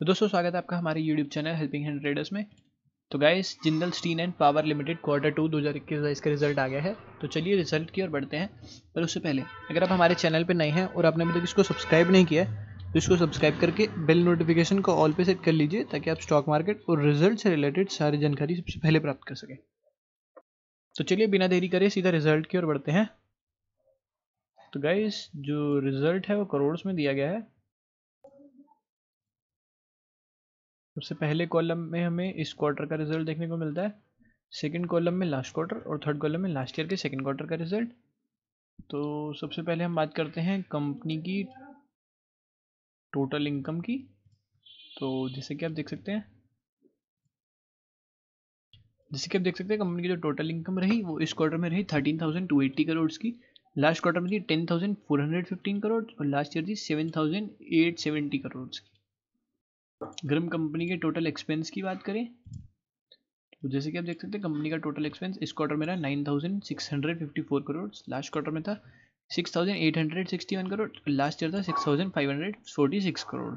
तो दोस्तों स्वागत है आपका हमारे YouTube channel helping hand traders में तो guys Jindal Steel and Power Limited quarter two दो हज़ार इक्कीस इसका रिजल्ट आ गया है तो चलिए रिजल्ट की ओर बढ़ते हैं पर उससे पहले अगर आप हमारे चैनल पर नए हैं और आपने अभी तक इसको सब्सक्राइब नहीं किया तो इसको सब्सक्राइब करके बेल नोटिफिकेशन को ऑल पे सेट कर लीजिए ताकि आप स्टॉक मार्केट और रिजल्ट से रिलेटेड सारी जानकारी सबसे पहले प्राप्त कर सकें तो चलिए बिना देरी करे सीधा रिजल्ट की ओर बढ़ते हैं तो गाइस जो रिजल्ट है वो करोड़ में दिया गया है सबसे पहले कॉलम में हमें इस क्वार्टर का रिजल्ट देखने को मिलता है सेकेंड कॉलम में लास्ट क्वार्टर और थर्ड कॉलम में लास्ट ईयर के सेकेंड क्वार्टर का रिजल्ट तो सबसे पहले हम बात करते हैं कंपनी की टोटल इनकम की तो जैसे कि आप देख सकते हैं जैसे कि आप देख सकते हैं कंपनी की जो टोटल इनकम रही वो इस क्वार्टर में रही thirteen thousand two eighty crore की लास्ट क्वार्टर में थी ten thousand four hundred fifteen crore और लास्ट ईयर थी seven thousand eight seventy crore की ग्रम कंपनी के टोटल एक्सपेंस की बात करें तो जैसे कि आप देख सकते हैं कंपनी का टोटल एक्सपेंस इस क्वार्टर में रहा nine thousand six hundred fifty four crore last quarter में था six thousand eight hundred sixty one crore last year था six thousand five hundred forty six crore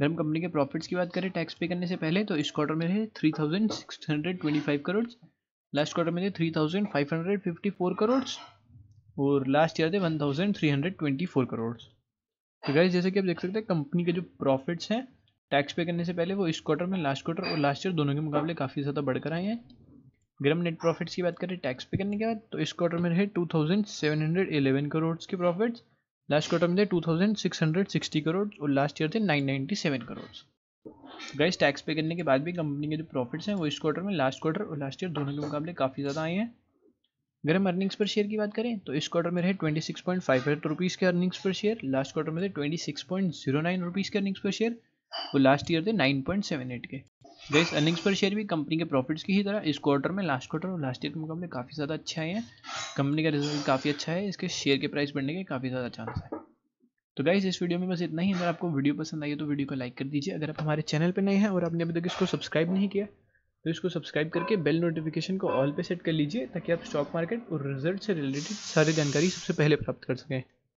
ग्रम कंपनी के प्रॉफिट्स की बात करें टैक्स पे करने से पहले तो इस क्वार्टर में थे three thousand six hundred twenty five crore last quarter में थे three thousand five hundred fifty four crore और लास्ट ईयर थे one thousand three hundred twenty four crore तो गाइज जैसे कि आप देख सकते हैं कंपनी के जो प्रॉफिट्स हैं टैक्स पे करने से पहले वो इस क्वार्टर में लास्ट क्वार्टर और लास्ट ईयर दोनों के मुकाबले काफ़ी ज़्यादा बढ़कर आए हैं अगर हम नेट प्रॉफिट्स की बात करें टैक्स पे करने के बाद तो इस क्वार्टर में रहे two thousand seven hundred eleven crore के प्रॉफिट्स लास्ट क्वार्टर में थे two thousand six hundred sixty crore और लास्ट ईयर थे nine ninety seven crore guys tax pay करने के बाद भी कंपनी के जो प्रॉफिट्स हैं वो इस क्वार्टर में लास्ट क्वार्टर और लास्ट ईयर दोनों के मुकाबले काफ़ी ज़्यादा आए हैं अगर हम अर्निंग्स पर शेयर की बात करें तो इस क्वार्टर में रहे twenty six point five eight rupees के earnings per share last quarter में थे twenty six point zero nine rupees के अर्निंग्स पर शेयर वो लास्ट ईयर थे नाइन पॉइंट सेवन एट के गैस अर्निंग्स पर शेयर भी कंपनी के प्रॉफिट्स की ही तरह इस क्वार्टर में लास्ट क्वार्टर और लास्ट ईयर के मुकाबले काफ़ी ज़्यादा अच्छा हैं कंपनी का रिजल्ट काफ़ी अच्छा है इसके शेयर के प्राइस बढ़ने के काफ़ी ज़्यादा चांस है तो गाइज इस वीडियो में बस इतना ही अगर आपको वीडियो पसंद आई है तो वीडियो को लाइक कर दीजिए अगर आप हमारे चैनल पर नए हैं और आपने अभी तक इसको सब्सक्राइब नहीं किया तो इसको सब्सक्राइब करके बेल नोटिफिकेशन को ऑल पे सेट कर लीजिए ताकि आप स्टॉक मार्केट और रिजल्ट से रिलेटेड सारी जानकारी सबसे पहले प्राप्त कर सकें